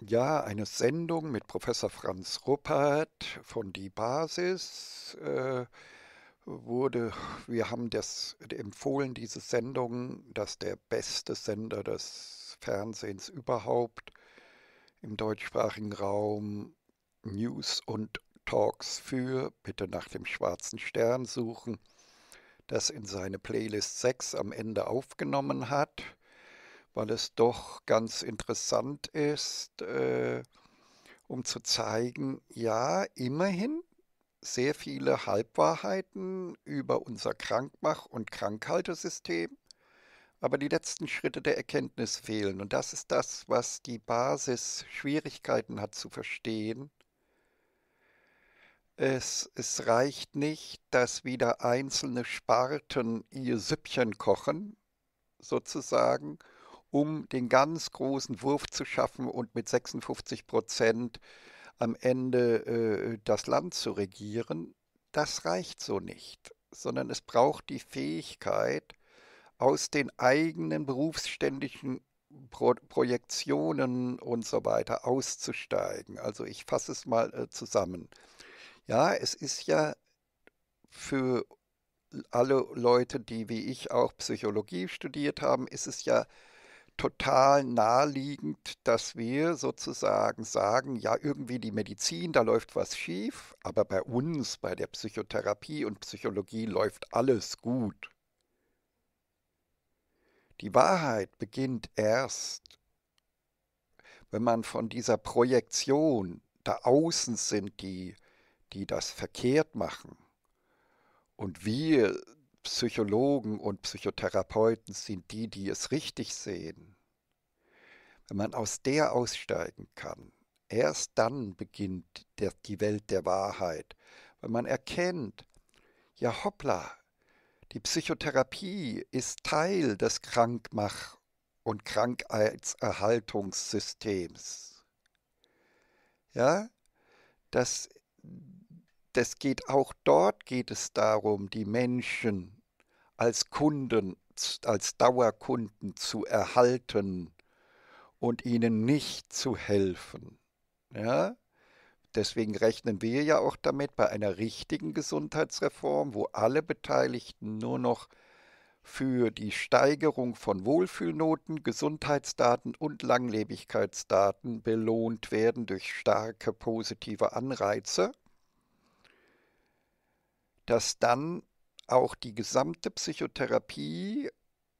Ja, eine Sendung mit Professor Franz Ruppert von Die Basis äh, wurde, wir haben das empfohlen, diese Sendung, dass der beste Sender des Fernsehens überhaupt im deutschsprachigen Raum News und Talks für, bitte nach dem schwarzen Stern suchen, das in seine Playlist 6 am Ende aufgenommen hat weil es doch ganz interessant ist, äh, um zu zeigen, ja, immerhin sehr viele Halbwahrheiten über unser Krankmach- und Krankhaltesystem, aber die letzten Schritte der Erkenntnis fehlen. Und das ist das, was die Basis Schwierigkeiten hat zu verstehen. Es, es reicht nicht, dass wieder einzelne Sparten ihr Süppchen kochen, sozusagen, um den ganz großen Wurf zu schaffen und mit 56 Prozent am Ende äh, das Land zu regieren. Das reicht so nicht, sondern es braucht die Fähigkeit, aus den eigenen berufsständischen Pro Projektionen und so weiter auszusteigen. Also ich fasse es mal äh, zusammen. Ja, es ist ja für alle Leute, die wie ich auch Psychologie studiert haben, ist es ja total naheliegend, dass wir sozusagen sagen, ja, irgendwie die Medizin, da läuft was schief, aber bei uns, bei der Psychotherapie und Psychologie läuft alles gut. Die Wahrheit beginnt erst, wenn man von dieser Projektion, da außen sind die, die das verkehrt machen, und wir Psychologen und Psychotherapeuten sind die, die es richtig sehen. Wenn man aus der aussteigen kann, erst dann beginnt der, die Welt der Wahrheit. Wenn man erkennt, ja hoppla, die Psychotherapie ist Teil des Krankmach- und Krankheitserhaltungssystems. Ja, das das geht auch dort geht es darum, die Menschen als Kunden, als Dauerkunden zu erhalten und ihnen nicht zu helfen. Ja? Deswegen rechnen wir ja auch damit bei einer richtigen Gesundheitsreform, wo alle Beteiligten nur noch für die Steigerung von Wohlfühlnoten, Gesundheitsdaten und Langlebigkeitsdaten belohnt werden durch starke positive Anreize dass dann auch die gesamte Psychotherapie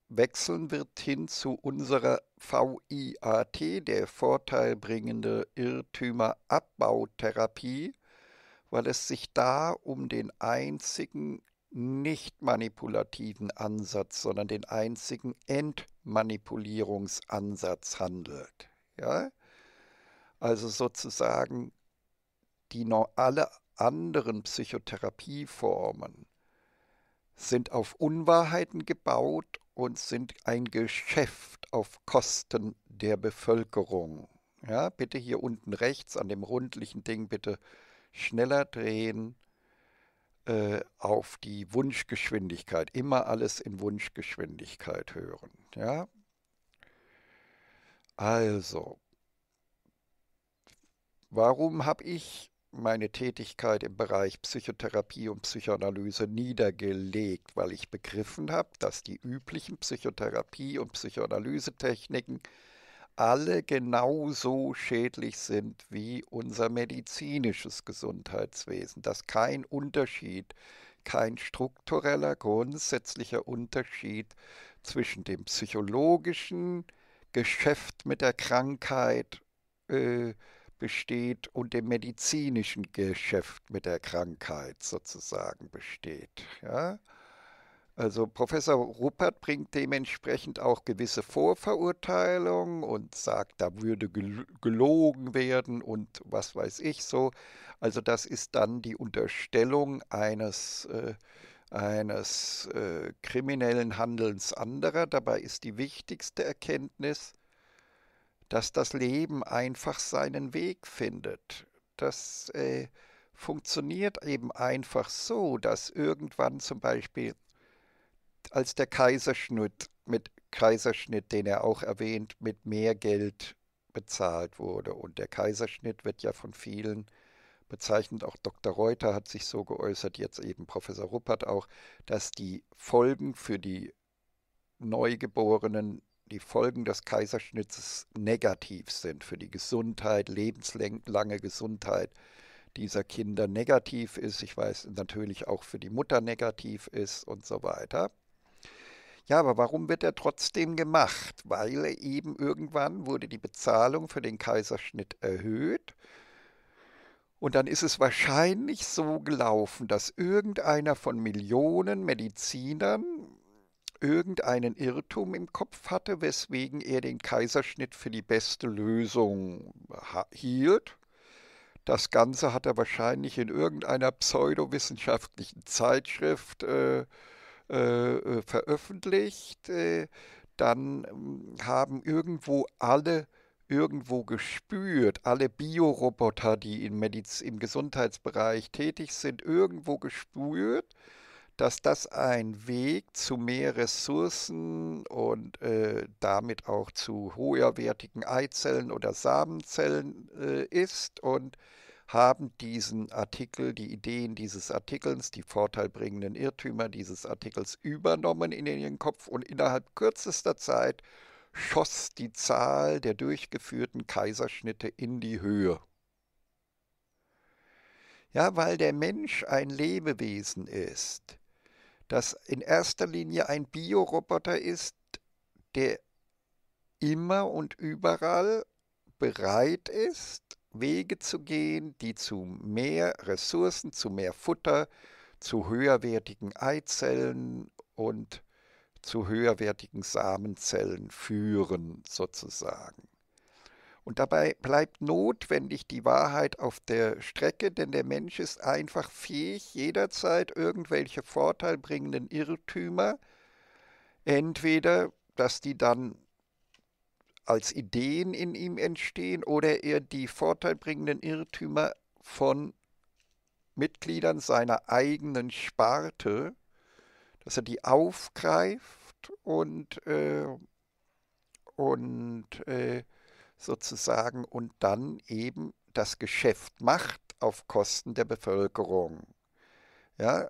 wechseln wird hin zu unserer VIAT, der vorteilbringende Irrtümerabbautherapie, weil es sich da um den einzigen nicht manipulativen Ansatz, sondern den einzigen Entmanipulierungsansatz handelt. Ja? Also sozusagen die alle anderen Psychotherapieformen sind auf Unwahrheiten gebaut und sind ein Geschäft auf Kosten der Bevölkerung. Ja, bitte hier unten rechts an dem rundlichen Ding bitte schneller drehen äh, auf die Wunschgeschwindigkeit. Immer alles in Wunschgeschwindigkeit hören. Ja? Also, warum habe ich meine Tätigkeit im Bereich Psychotherapie und Psychoanalyse niedergelegt, weil ich begriffen habe, dass die üblichen Psychotherapie- und Psychoanalysetechniken alle genauso schädlich sind wie unser medizinisches Gesundheitswesen, dass kein Unterschied, kein struktureller, grundsätzlicher Unterschied zwischen dem psychologischen Geschäft mit der Krankheit äh, besteht und dem medizinischen Geschäft mit der Krankheit sozusagen besteht. Ja? Also Professor Ruppert bringt dementsprechend auch gewisse Vorverurteilungen und sagt, da würde gelogen werden und was weiß ich so. Also das ist dann die Unterstellung eines, äh, eines äh, kriminellen Handelns anderer. Dabei ist die wichtigste Erkenntnis, dass das Leben einfach seinen Weg findet. Das äh, funktioniert eben einfach so, dass irgendwann zum Beispiel, als der Kaiserschnitt mit Kaiserschnitt, den er auch erwähnt, mit mehr Geld bezahlt wurde. Und der Kaiserschnitt wird ja von vielen bezeichnet, auch Dr. Reuter hat sich so geäußert, jetzt eben Professor Ruppert auch, dass die Folgen für die Neugeborenen die Folgen des Kaiserschnittes negativ sind, für die Gesundheit, lebenslange Gesundheit dieser Kinder negativ ist. Ich weiß natürlich auch für die Mutter negativ ist und so weiter. Ja, aber warum wird er trotzdem gemacht? Weil eben irgendwann wurde die Bezahlung für den Kaiserschnitt erhöht. Und dann ist es wahrscheinlich so gelaufen, dass irgendeiner von Millionen Medizinern irgendeinen Irrtum im Kopf hatte, weswegen er den Kaiserschnitt für die beste Lösung hielt. Das Ganze hat er wahrscheinlich in irgendeiner pseudowissenschaftlichen Zeitschrift äh, äh, äh veröffentlicht. Äh, dann hm, haben irgendwo alle irgendwo gespürt, alle Bioroboter, die im Gesundheitsbereich tätig sind, irgendwo gespürt, dass das ein Weg zu mehr Ressourcen und äh, damit auch zu höherwertigen Eizellen oder Samenzellen äh, ist und haben diesen Artikel, die Ideen dieses Artikels, die vorteilbringenden Irrtümer dieses Artikels übernommen in ihren Kopf und innerhalb kürzester Zeit schoss die Zahl der durchgeführten Kaiserschnitte in die Höhe. Ja, weil der Mensch ein Lebewesen ist, das in erster Linie ein Bioroboter ist, der immer und überall bereit ist, Wege zu gehen, die zu mehr Ressourcen, zu mehr Futter, zu höherwertigen Eizellen und zu höherwertigen Samenzellen führen, sozusagen. Und dabei bleibt notwendig die Wahrheit auf der Strecke, denn der Mensch ist einfach fähig, jederzeit irgendwelche vorteilbringenden Irrtümer, entweder, dass die dann als Ideen in ihm entstehen oder er die vorteilbringenden Irrtümer von Mitgliedern seiner eigenen Sparte, dass er die aufgreift und, äh, und äh, sozusagen und dann eben das Geschäft macht auf Kosten der Bevölkerung. Ja,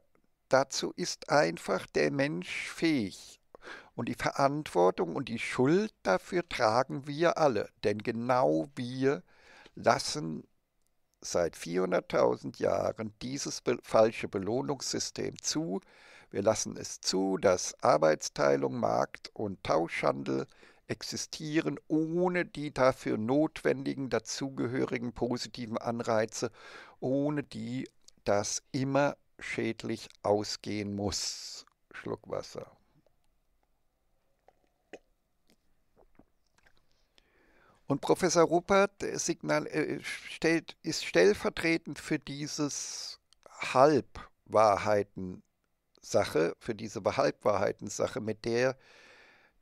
dazu ist einfach der Mensch fähig. Und die Verantwortung und die Schuld dafür tragen wir alle, denn genau wir lassen seit 400.000 Jahren dieses be falsche Belohnungssystem zu. Wir lassen es zu, dass Arbeitsteilung, Markt und Tauschhandel existieren, ohne die dafür notwendigen dazugehörigen positiven Anreize, ohne die das immer schädlich ausgehen muss. Schluck Wasser. Und Professor Ruppert Signal, äh, stellt, ist stellvertretend für dieses Halbwahrheiten-Sache, für diese Halbwahrheiten-Sache, mit der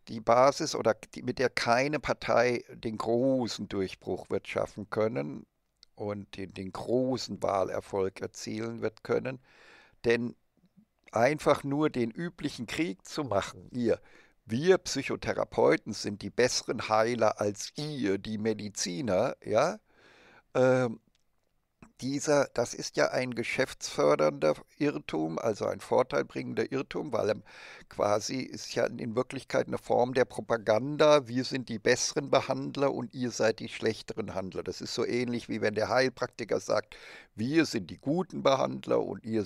die Basis oder die, mit der keine Partei den großen Durchbruch wird schaffen können und den, den großen Wahlerfolg erzielen wird können. Denn einfach nur den üblichen Krieg zu machen, ihr, wir Psychotherapeuten sind die besseren Heiler als ihr, die Mediziner, ja, ähm, dieser, das ist ja ein geschäftsfördernder Irrtum, also ein vorteilbringender Irrtum, weil quasi ist ja in Wirklichkeit eine Form der Propaganda, wir sind die besseren Behandler und ihr seid die schlechteren Handler. Das ist so ähnlich wie wenn der Heilpraktiker sagt, wir sind die guten Behandler und ihr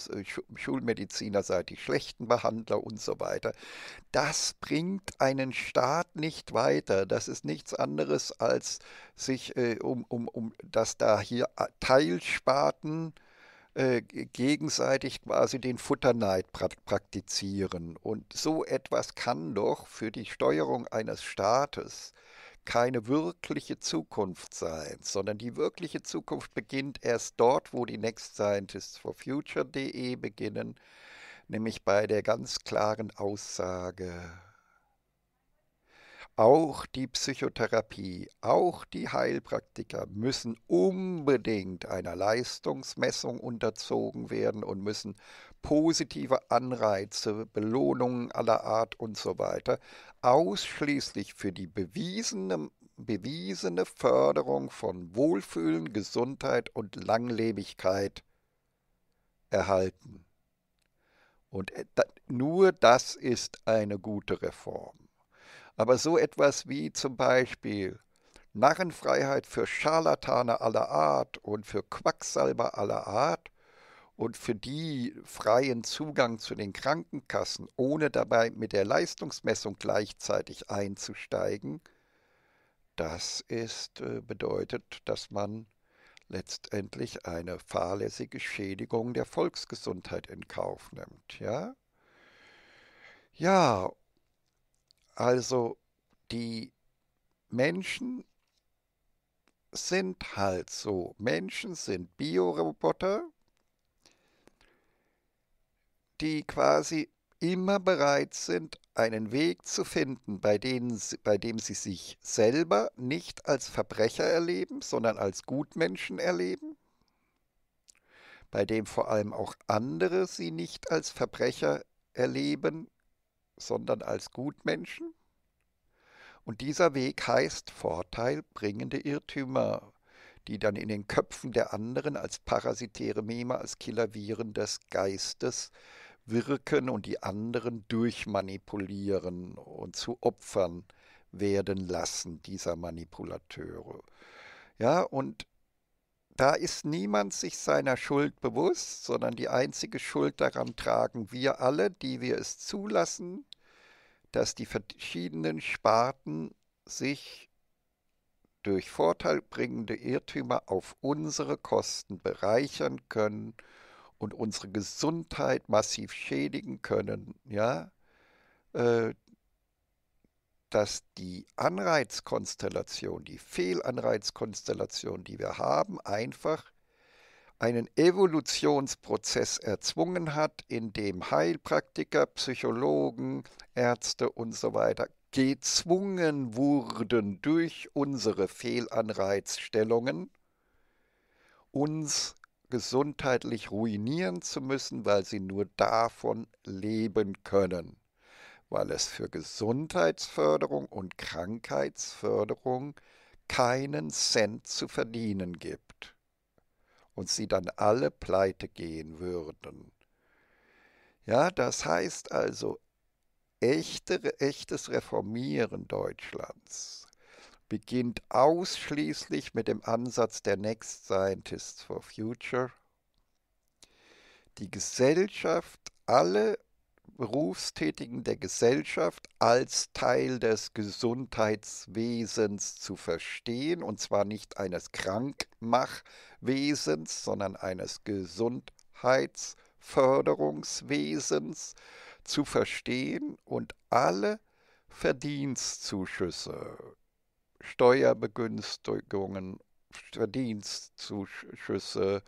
Schulmediziner seid die schlechten Behandler und so weiter. Das bringt einen Staat nicht weiter. Das ist nichts anderes als sich äh, um, um, um, dass da hier äh, Teilspiel Sparten äh, gegenseitig quasi den Futterneid praktizieren. Und so etwas kann doch für die Steuerung eines Staates keine wirkliche Zukunft sein, sondern die wirkliche Zukunft beginnt erst dort, wo die Next Scientists for Future.de beginnen, nämlich bei der ganz klaren Aussage, auch die Psychotherapie, auch die Heilpraktiker müssen unbedingt einer Leistungsmessung unterzogen werden und müssen positive Anreize, Belohnungen aller Art und so weiter ausschließlich für die bewiesene, bewiesene Förderung von Wohlfühlen, Gesundheit und Langlebigkeit erhalten. Und äh, nur das ist eine gute Reform. Aber so etwas wie zum Beispiel Narrenfreiheit für Scharlatane aller Art und für Quacksalber aller Art und für die freien Zugang zu den Krankenkassen, ohne dabei mit der Leistungsmessung gleichzeitig einzusteigen, das ist, äh, bedeutet, dass man letztendlich eine fahrlässige Schädigung der Volksgesundheit in Kauf nimmt, ja? Ja, also die Menschen sind halt so. Menschen sind Bioroboter, die quasi immer bereit sind, einen Weg zu finden, bei, denen, bei dem sie sich selber nicht als Verbrecher erleben, sondern als Gutmenschen erleben, bei dem vor allem auch andere sie nicht als Verbrecher erleben, sondern als Gutmenschen. Und dieser Weg heißt vorteilbringende Irrtümer, die dann in den Köpfen der anderen als parasitäre Meme, als Killerviren des Geistes wirken und die anderen durchmanipulieren und zu Opfern werden lassen dieser Manipulateure. Ja, und da ist niemand sich seiner Schuld bewusst, sondern die einzige Schuld daran tragen wir alle, die wir es zulassen, dass die verschiedenen Sparten sich durch vorteilbringende Irrtümer auf unsere Kosten bereichern können und unsere Gesundheit massiv schädigen können, ja, äh, dass die Anreizkonstellation, die Fehlanreizkonstellation, die wir haben, einfach einen Evolutionsprozess erzwungen hat, in dem Heilpraktiker, Psychologen, Ärzte und so weiter gezwungen wurden durch unsere Fehlanreizstellungen, uns gesundheitlich ruinieren zu müssen, weil sie nur davon leben können weil es für Gesundheitsförderung und Krankheitsförderung keinen Cent zu verdienen gibt und sie dann alle pleite gehen würden. Ja, das heißt also echte, echtes Reformieren Deutschlands beginnt ausschließlich mit dem Ansatz der Next Scientists for Future, die Gesellschaft alle Berufstätigen der Gesellschaft als Teil des Gesundheitswesens zu verstehen, und zwar nicht eines Krankmachwesens, sondern eines Gesundheitsförderungswesens zu verstehen und alle Verdienstzuschüsse, Steuerbegünstigungen, Verdienstzuschüsse,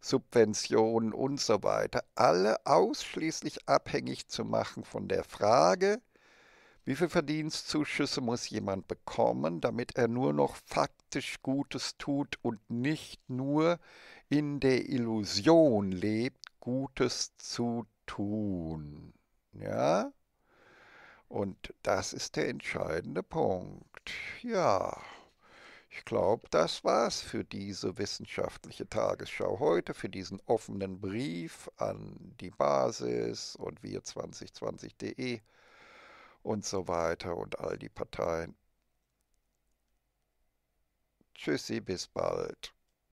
Subventionen und so weiter, alle ausschließlich abhängig zu machen von der Frage, wie viel Verdienstzuschüsse muss jemand bekommen, damit er nur noch faktisch Gutes tut und nicht nur in der Illusion lebt, Gutes zu tun? Ja? Und das ist der entscheidende Punkt. Ja. Ich glaube, das war's für diese wissenschaftliche Tagesschau heute, für diesen offenen Brief an die Basis und wir2020.de und so weiter und all die Parteien. Tschüssi, bis bald.